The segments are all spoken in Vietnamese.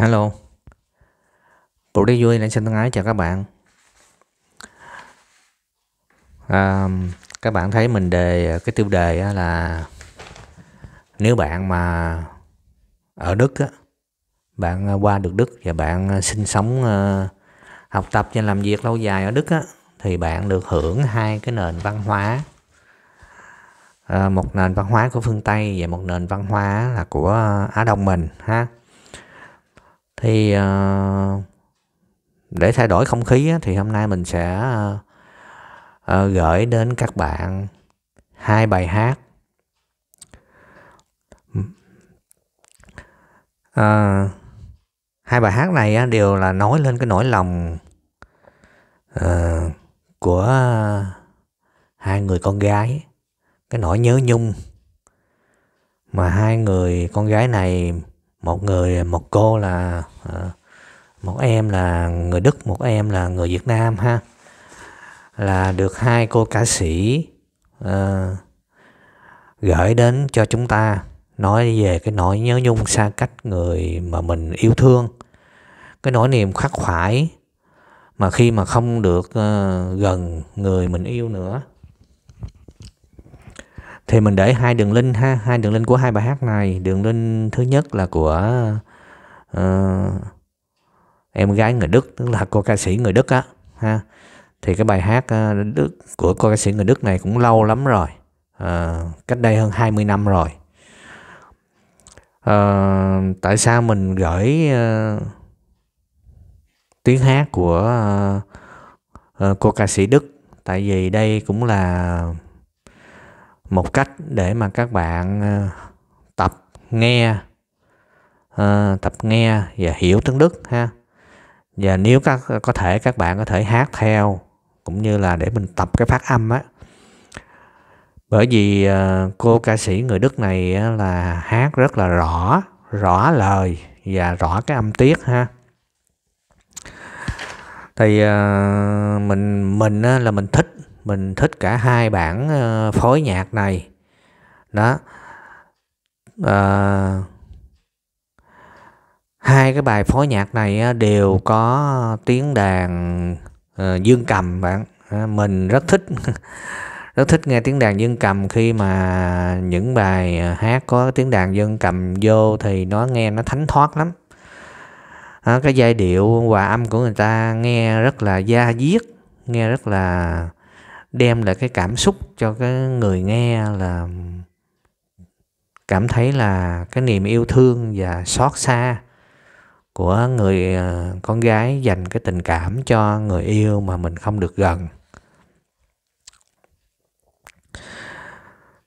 Hello Cụ đi vui lên xin thân ái chào các bạn à, Các bạn thấy mình đề cái tiêu đề là Nếu bạn mà ở Đức á, Bạn à, qua được Đức và bạn à, sinh sống à, học tập và làm việc lâu dài ở Đức á, Thì bạn được hưởng hai cái nền văn hóa à, Một nền văn hóa của phương Tây và một nền văn hóa là của Á Đông mình ha thì ờ, để thay đổi không khí thì hôm nay mình sẽ ờ, ờ, gửi đến các bạn hai bài hát uh, hai bài hát này đều là nói lên cái nỗi lòng của hai người con gái cái nỗi nhớ nhung mà hai người con gái này một người một cô là à, một em là người Đức một em là người Việt Nam ha là được hai cô ca sĩ uh, gửi đến cho chúng ta nói về cái nỗi nhớ nhung xa cách người mà mình yêu thương cái nỗi niềm khắc khoải mà khi mà không được uh, gần người mình yêu nữa thì mình để hai đường link ha hai đường link của hai bài hát này đường link thứ nhất là của uh, em gái người đức tức là cô ca sĩ người đức á ha thì cái bài hát uh, đức của cô ca sĩ người đức này cũng lâu lắm rồi uh, cách đây hơn 20 năm rồi uh, tại sao mình gửi uh, tiếng hát của uh, uh, cô ca sĩ đức tại vì đây cũng là một cách để mà các bạn ờ, tập nghe ờ, tập nghe và hiểu tiếng đức ha và nếu các có thể các bạn có thể hát theo cũng như là để mình tập cái phát âm á bởi vì ờ, cô ca sĩ người đức này là hát rất là rõ rõ lời và rõ cái âm tiết ha thì mình mình là mình thích mình thích cả hai bản ờ, phối nhạc này đó à, hai cái bài phối nhạc này đều có tiếng đàn ờ, dương cầm bạn mình rất thích rất thích nghe tiếng đàn dương cầm khi mà những bài hát có tiếng đàn dương cầm vô thì nó nghe nó thánh thoát lắm cái giai điệu hòa âm của người ta nghe rất là da diết nghe rất là đem lại cái cảm xúc cho cái người nghe là cảm thấy là cái niềm yêu thương và xót xa của người ờ, con gái dành cái tình cảm cho người yêu mà mình không được gần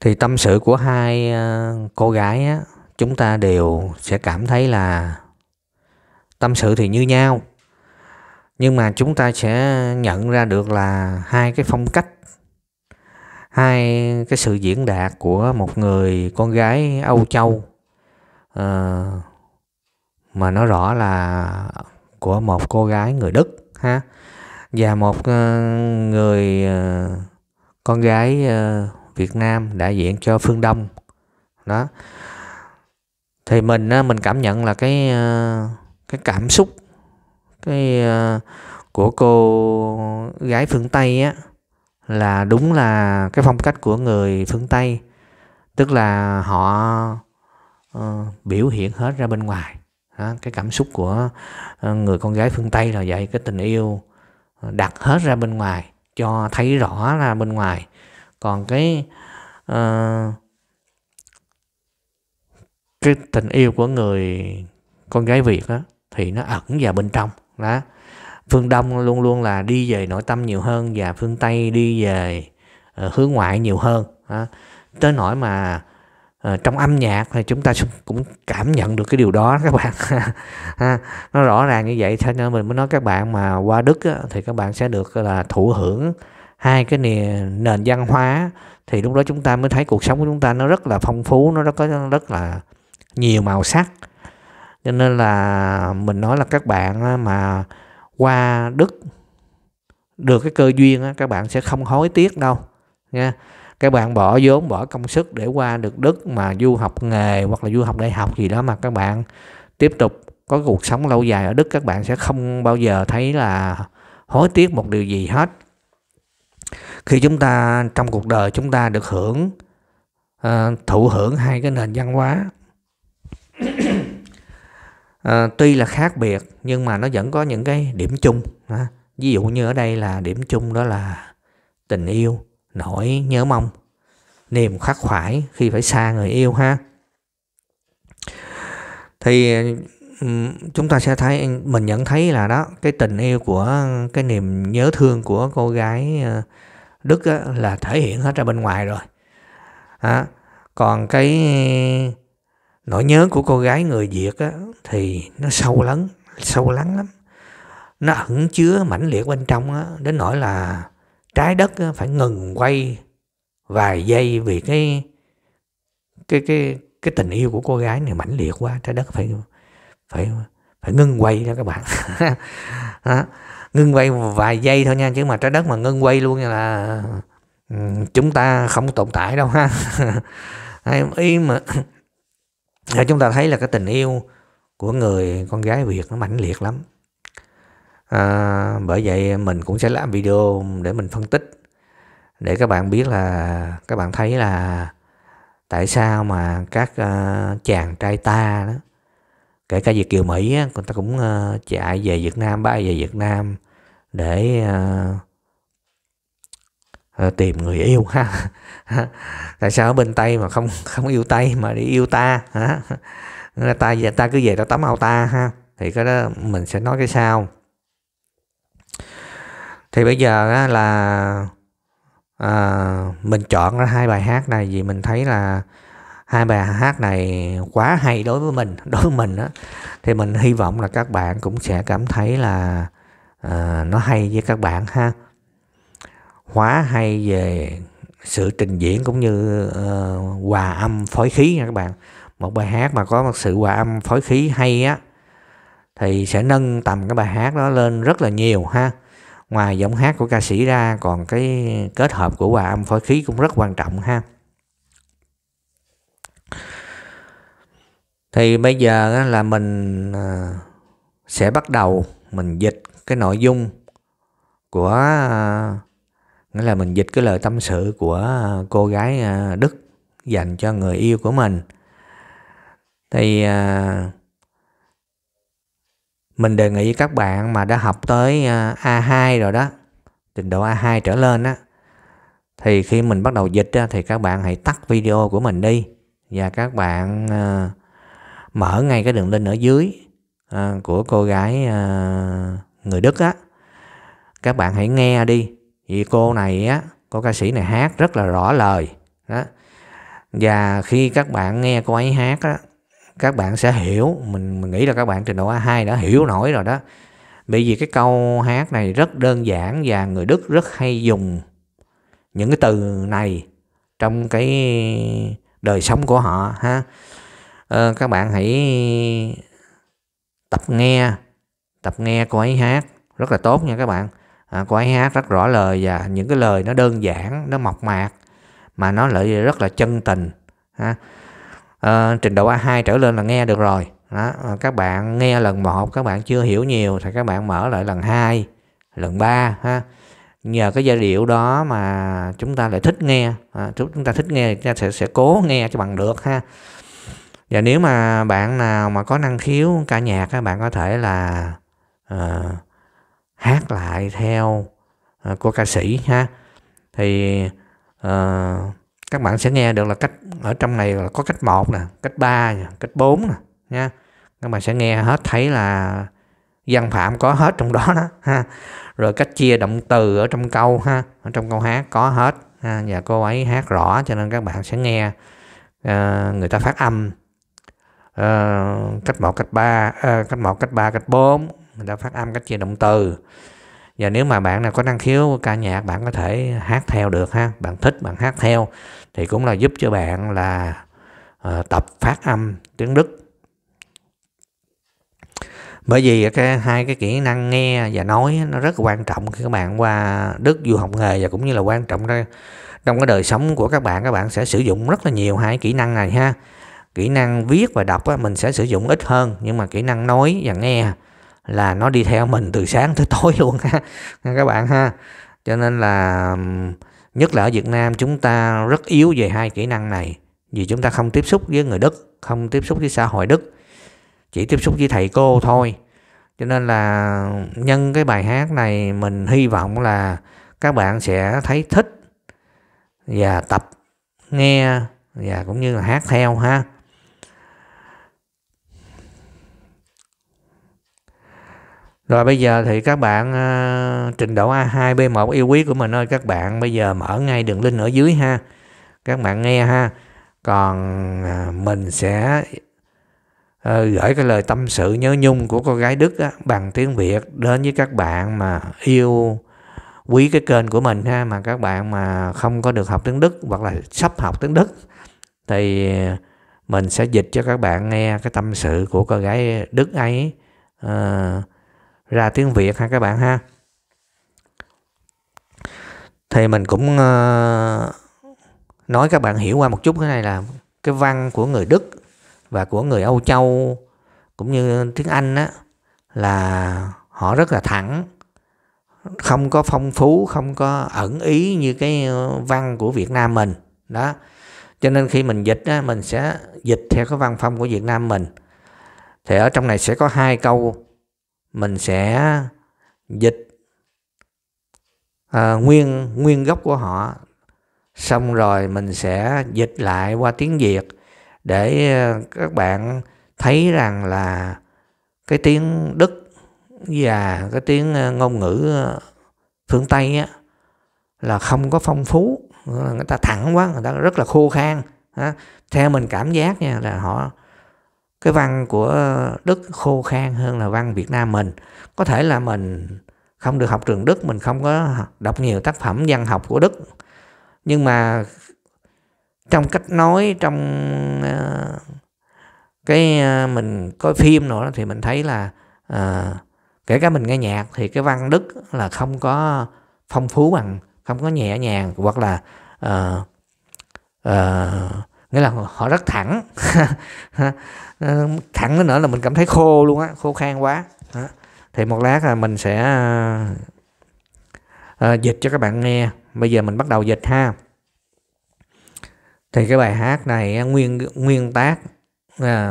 thì tâm sự của hai ờ, cô gái á chúng ta đều sẽ cảm thấy là tâm sự thì như nhau nhưng mà chúng ta sẽ nhận ra được là hai cái phong cách hai cái sự diễn đạt của một người con gái Âu Châu à, mà nó rõ là của một cô gái người Đức ha và một uh, người uh, con gái uh, Việt Nam đại diện cho phương Đông đó thì mình mình cảm nhận là cái cái cảm xúc cái uh, của cô gái phương tây á là đúng là cái phong cách của người phương tây tức là họ uh, biểu hiện hết ra bên ngoài đó, cái cảm xúc của uh, người con gái phương tây là vậy cái tình yêu đặt hết ra bên ngoài cho thấy rõ ra bên ngoài còn cái uh, cái tình yêu của người con gái việt á thì nó ẩn vào bên trong đó phương đông luôn luôn là đi về nội tâm nhiều hơn và phương tây đi về uh, hướng ngoại nhiều hơn đó. tới nỗi mà uh, trong âm nhạc thì chúng ta cũng cảm nhận được cái điều đó các bạn nó rõ ràng như vậy cho nên mình mới nói các bạn mà qua đức á, thì các bạn sẽ được là thụ hưởng hai cái nền, nền văn hóa thì lúc đó chúng ta mới thấy cuộc sống của chúng ta nó rất là phong phú nó rất có rất là nhiều màu sắc cho nên là mình nói là các bạn mà qua Đức được cái cơ duyên các bạn sẽ không hối tiếc đâu nha các bạn bỏ vốn bỏ công sức để qua được Đức mà du học nghề hoặc là du học đại học gì đó mà các bạn tiếp tục có cuộc sống lâu dài ở Đức các bạn sẽ không bao giờ thấy là hối tiếc một điều gì hết khi chúng ta trong cuộc đời chúng ta được hưởng uh, thụ hưởng hai cái nền văn hóa Ờ, tuy là khác biệt nhưng mà nó vẫn có những cái điểm chung à, ví dụ như ở đây là điểm chung đó là tình yêu nỗi nhớ mong niềm khắc khoải khi phải xa người yêu ha thì chúng ta sẽ thấy mình nhận thấy là đó cái tình yêu của cái niềm nhớ thương của cô gái ờ, Đức á, là thể hiện hết ra bên ngoài rồi à, còn cái nỗi nhớ của cô gái người Việt á, thì nó sâu lắng sâu lắng lắm nó ẩn chứa mãnh liệt bên trong á, đến nỗi là trái đất á, phải ngừng quay vài giây vì cái cái cái cái tình yêu của cô gái này mãnh liệt quá trái đất phải phải phải ngưng quay đó các bạn đó. ngưng quay vài giây thôi nha chứ mà trái đất mà ngưng quay luôn là ừ, chúng ta không tồn tại đâu ha ý mà à, chúng ta thấy là cái tình yêu của người con gái việt nó mãnh liệt lắm à, bởi vậy mình cũng sẽ làm video để mình phân tích để các bạn biết là các bạn thấy là tại sao mà các uh, chàng trai ta đó kể cả việt kiều mỹ á, người ta cũng uh, chạy về việt nam bay về việt nam để uh, Ờ, tìm người yêu ha tại sao ở bên tây mà không không yêu tây mà đi yêu ta hả ta ta cứ về ta tắm ao ta ha thì cái đó mình sẽ nói cái sau thì bây giờ á, là à, mình chọn ra hai bài hát này vì mình thấy là hai bài hát này quá hay đối với mình đối với mình á thì mình hy vọng là các bạn cũng sẽ cảm thấy là à, nó hay với các bạn ha hóa hay về sự trình diễn cũng như uh, hòa âm phối khí nha các bạn một bài hát mà có một sự hòa âm phối khí hay á thì sẽ nâng tầm cái bài hát đó lên rất là nhiều ha ngoài giọng hát của ca sĩ ra còn cái kết hợp của hòa âm phối khí cũng rất quan trọng ha thì bây giờ là mình ờ, sẽ bắt đầu mình dịch cái nội dung của ờ, nghĩa là mình dịch cái lời tâm sự của à, cô gái à, đức dành cho người yêu của mình thì à, mình đề nghị các bạn mà đã học tới A2 rồi đó trình độ A2 trở lên á thì khi mình bắt đầu dịch á, thì các bạn hãy tắt video của mình đi và các bạn mở ngay cái đường link ở dưới của cô gái người Đức á các bạn hãy nghe đi vì cô này á cô ca sĩ này hát rất là rõ lời đó và khi các bạn nghe cô ấy hát á các bạn sẽ hiểu mình mình nghĩ là các bạn trình độ A2 đã hiểu nổi rồi đó bởi vì cái câu hát này rất đơn giản và người Đức rất hay dùng những cái từ này trong cái đời sống của họ ha ờ, các bạn hãy tập nghe tập nghe cô ấy hát rất là tốt nha các bạn à, cô ấy hát rất rõ lời và những cái lời nó đơn giản nó mộc mạc mà nó lại rất là chân tình ha. À, trình độ A2 trở lên là nghe được rồi đó. Ờ, các bạn nghe lần một các bạn chưa hiểu nhiều thì các bạn mở lại lần 2 lần 3 ha nhờ cái giai điệu đó mà chúng ta lại thích nghe à, chúng ta thích nghe thì ta sẽ sẽ cố nghe cho bằng được ha và nếu mà bạn nào mà có năng khiếu ca nhạc các bạn có thể là uh, hát lại theo uh, của ca sĩ ha thì uh, các bạn sẽ nghe được là cách ở trong này là có cách một nè cách ba nè cách bốn nè nha các bạn sẽ nghe hết thấy là văn phạm có hết trong đó đó ha rồi cách chia động từ ở trong câu ha ở trong câu hát có hết ha. và cô ấy hát rõ cho nên các bạn sẽ nghe uh, người ta phát âm uh, cách một cách ba uh, cách một cách ba cách bốn người ta phát âm cách chia động từ và nếu mà bạn nào có năng khiếu ca nhạc bạn có thể hát theo được ha bạn thích bạn hát theo thì cũng là giúp cho bạn là uh, tập phát âm tiếng đức bởi vì cái hai cái kỹ năng nghe và nói nó rất quan trọng khi các bạn qua đức du học nghề và cũng như là quan trọng ra trong cái đời sống của các bạn các bạn sẽ sử dụng rất là nhiều hai kỹ năng này ha kỹ năng viết và đọc á, mình sẽ sử dụng ít hơn nhưng mà kỹ năng nói và nghe là nó đi theo mình từ sáng tới tối luôn ha các bạn ha cho nên là nhất là ở Việt Nam chúng ta rất yếu về hai kỹ năng này vì chúng ta không tiếp xúc với người Đức không tiếp xúc với xã hội Đức chỉ tiếp xúc với thầy cô thôi cho nên là nhân cái bài hát này mình hy vọng là các bạn sẽ thấy thích và tập nghe và cũng như là hát theo ha Rồi bây giờ thì các bạn uh, trình độ A2 B1 yêu quý của mình ơi các bạn bây giờ mở ngay đường link ở dưới ha. Các bạn nghe ha. Còn uh, mình sẽ uh, gửi cái lời tâm sự nhớ nhung của cô gái Đức á, bằng tiếng Việt đến với các bạn mà yêu quý cái kênh của mình ha mà các bạn mà không có được học tiếng Đức hoặc là sắp học tiếng Đức thì ờ, mình sẽ dịch cho các bạn nghe cái tâm sự của cô gái Đức ấy. Uh, ra tiếng Việt ha các bạn ha thì mình cũng uh, nói các bạn hiểu qua một chút cái này là cái văn của người Đức và của người Âu Châu cũng như tiếng Anh á là họ rất là thẳng không có phong phú không có ẩn ý như cái văn của Việt Nam mình đó cho nên khi mình dịch á, mình sẽ dịch theo cái văn phong của Việt Nam mình thì ở trong này sẽ có hai câu mình sẽ dịch à, nguyên nguyên gốc của họ xong rồi mình sẽ dịch lại qua tiếng Việt để à, các bạn thấy rằng là cái tiếng Đức và cái tiếng à, ngôn ngữ à, phương Tây á, là không có phong phú người ta thẳng quá người ta rất là khô khan theo mình cảm giác nha là họ cái văn của Đức khô khan hơn là văn Việt Nam mình có thể là mình không được học trường Đức mình không có đọc nhiều tác phẩm văn học của Đức nhưng mà trong cách nói trong ờ, cái ờ, mình coi phim nữa thì mình thấy là uh, kể cả mình nghe nhạc thì cái văn Đức là không có phong phú bằng không có nhẹ nhàng hoặc là uh, uh, nghĩa là họ rất thẳng ờ, thẳng nữa là mình cảm thấy khô luôn á khô khan quá thì một lát là mình sẽ ờ, ờ, dịch cho các bạn nghe bây giờ mình bắt đầu dịch ha thì cái bài hát này nguyên nguyên tác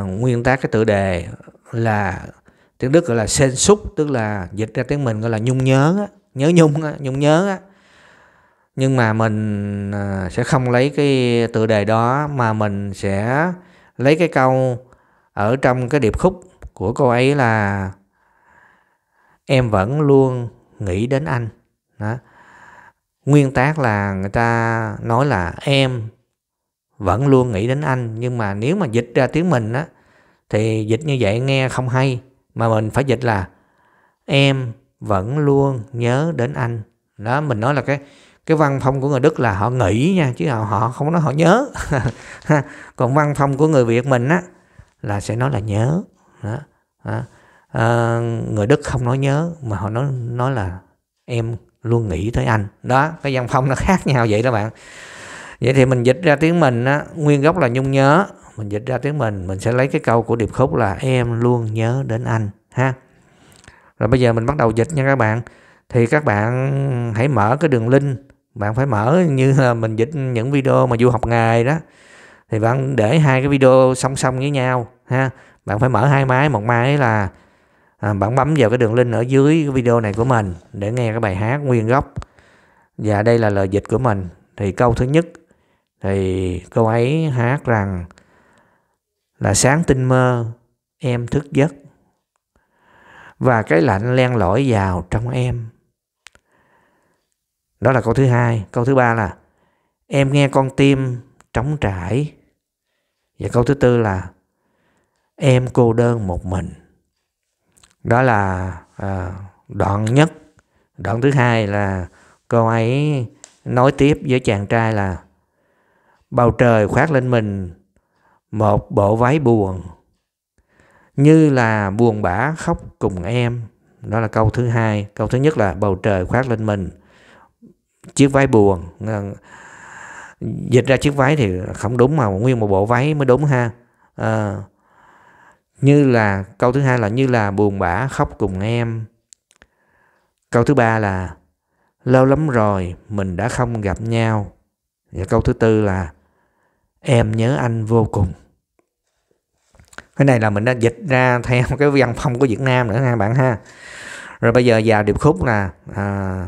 nguyên tác cái tựa đề là tiếng đức gọi là sen súc tức là dịch ra tiếng mình gọi là nhung nhớ nhớ nhung nhung nhớ nhưng mà mình à, sẽ không lấy cái tựa đề đó mà mình sẽ lấy cái câu ở trong cái điệp khúc của cô ấy là em vẫn luôn nghĩ đến anh đó. nguyên tác là người ta nói là em vẫn luôn nghĩ đến anh nhưng mà nếu mà dịch ra tiếng mình á thì dịch như vậy nghe không hay mà mình phải dịch là em vẫn luôn nhớ đến anh đó mình nói là cái cái văn phong của người đức là họ nghĩ nha chứ họ, họ không nói họ nhớ còn văn phong của người việt mình á là sẽ nói là nhớ đó. Đó. À, người đức không nói nhớ mà họ nói nói là em luôn nghĩ tới anh đó cái văn phong nó khác nhau vậy đó bạn vậy thì mình dịch ra tiếng mình á, nguyên gốc là nhung nhớ mình dịch ra tiếng mình mình sẽ lấy cái câu của điệp khúc là em luôn nhớ đến anh ha rồi bây giờ mình bắt đầu dịch nha các bạn thì các bạn hãy mở cái đường link bạn phải mở như là mình dịch những video mà du học ngày đó thì bạn để hai cái video song song với nhau ha bạn phải mở hai máy một máy là à, bạn bấm vào cái đường link ở dưới cái video này của mình để nghe cái bài hát nguyên gốc và đây là lời dịch của mình thì câu thứ nhất thì cô ấy hát rằng là sáng tinh mơ em thức giấc và cái lạnh len lỏi vào trong em đó là câu thứ hai. Câu thứ ba là em nghe con tim trống trải. Và câu thứ tư là em cô đơn một mình. Đó là à, đoạn nhất. Đoạn thứ hai là cô ấy nói tiếp với chàng trai là bầu trời khoác lên mình một bộ váy buồn như là buồn bã khóc cùng em đó là câu thứ hai câu thứ nhất là bầu trời khoác lên mình chiếc váy buồn ờ, dịch ra chiếc váy thì không đúng mà nguyên một bộ váy mới đúng ha à, như là câu thứ hai là như là buồn bã khóc cùng em câu thứ ba là lâu lắm rồi mình đã không gặp nhau và câu thứ tư là em nhớ anh vô cùng cái này là mình đã dịch ra theo cái văn phong của Việt Nam nữa nha bạn ha rồi bây giờ vào điệp khúc là à,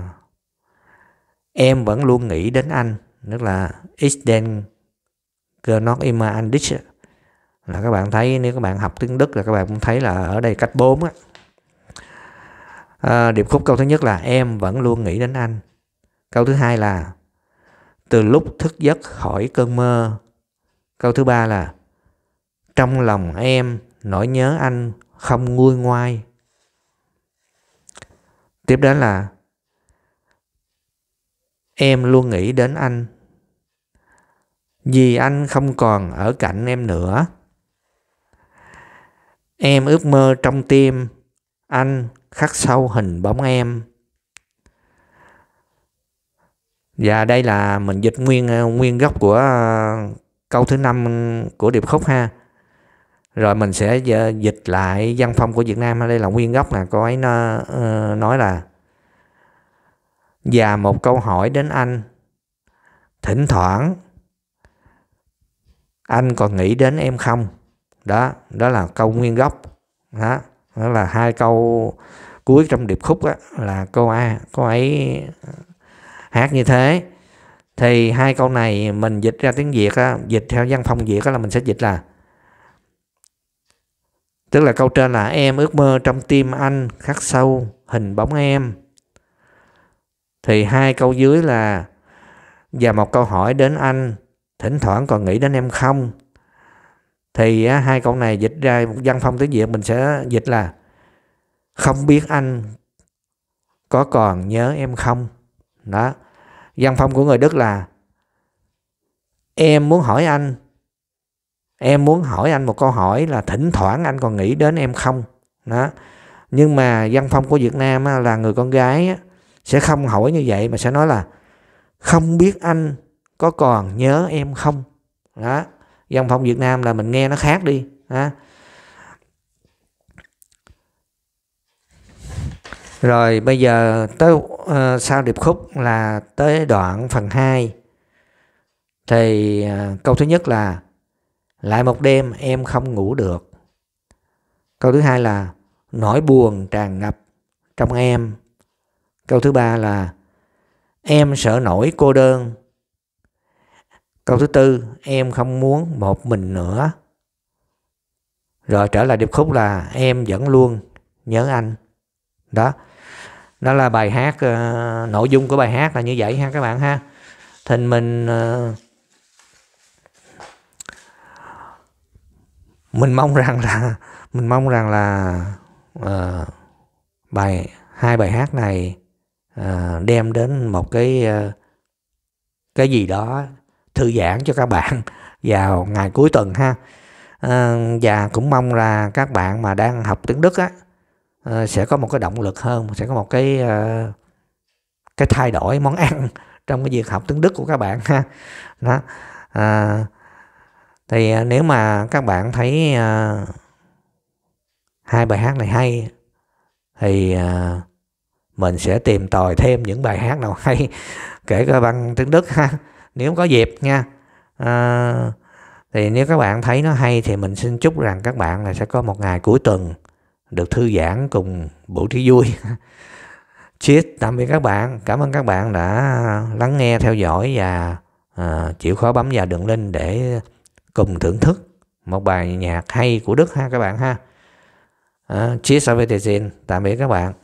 Em vẫn luôn nghĩ đến anh, tức là Ich den noch immer an dich. Là các bạn thấy nếu các bạn học tiếng Đức là các bạn cũng thấy là ở đây cách 4 á. À, điệp khúc câu thứ nhất là em vẫn luôn nghĩ đến anh. Câu thứ hai là từ lúc thức giấc khỏi cơn mơ. Câu thứ ba là trong lòng em nỗi nhớ anh không nguôi ngoai. Tiếp đến là Em luôn nghĩ đến anh. Vì anh không còn ở cạnh em nữa. Em ước mơ trong tim, anh khắc sâu hình bóng em. Và đây là mình dịch nguyên ờ, nguyên gốc của ờ, câu thứ năm của điệp khúc ha. Rồi mình sẽ ờ, dịch lại văn phong của Việt Nam đây là nguyên gốc nè cô ấy nó nói là và một câu hỏi đến anh. Thỉnh thoảng anh còn nghĩ đến em không? Đó, đó là câu nguyên gốc. Đó, đó là hai câu cuối trong điệp khúc á là cô A, cô ấy hát như thế. Thì hai câu này mình dịch ra tiếng Việt á, dịch theo văn phong Việt á là mình sẽ dịch là Tức là câu trên là em ước mơ trong tim anh khắc sâu hình bóng em thì hai câu dưới là và một câu hỏi đến anh thỉnh thoảng còn nghĩ đến em không thì á, hai câu này dịch ra một văn phong tiếng việt mình sẽ dịch là không biết anh có còn nhớ em không đó văn phong của người đức là em muốn hỏi anh em muốn hỏi anh một câu hỏi là thỉnh thoảng anh còn nghĩ đến em không đó nhưng mà văn phong của việt nam á, là người con gái á, sẽ không hỏi như vậy mà sẽ nói là không biết anh có còn nhớ em không đó dòng phong Việt Nam là mình nghe nó khác đi ha rồi bây giờ tới uh, sau điệp khúc là tới đoạn phần 2 thì uh, câu thứ nhất là lại một đêm em không ngủ được câu thứ hai là nỗi buồn tràn ngập trong em Câu thứ ba là em sợ nổi cô đơn. Câu thứ tư, em không muốn một mình nữa. Rồi trở lại điệp khúc là em vẫn luôn nhớ anh. Đó. Đó là bài hát uh, nội dung của bài hát là như vậy ha các bạn ha. Thì mình uh, mình mong rằng là mình mong rằng là uh, bài hai bài hát này À, đem đến một cái à, cái gì đó thư giãn cho các bạn vào ngày cuối tuần ha à, và cũng mong là các bạn mà đang học tiếng Đức á sẽ có một cái động lực hơn sẽ có một cái cái thay đổi món ăn trong cái việc học tiếng Đức của các bạn ha đó à, thì nếu mà các bạn thấy à, hai bài hát này hay thì à, mình sẽ tìm tòi thêm những bài hát nào hay kể cả bằng tiếng Đức ha nếu có dịp nha à, thì nếu các bạn thấy nó hay thì mình xin chúc rằng các bạn là sẽ có một ngày cuối tuần được thư giãn cùng buổi trí vui Cheers, tạm biệt các bạn. Cảm ơn các bạn đã lắng nghe, theo dõi và à, chịu khó bấm vào đường link để cùng thưởng thức một bài nhạc hay của Đức ha các bạn ha. chia À, cheers, tạm biệt các bạn.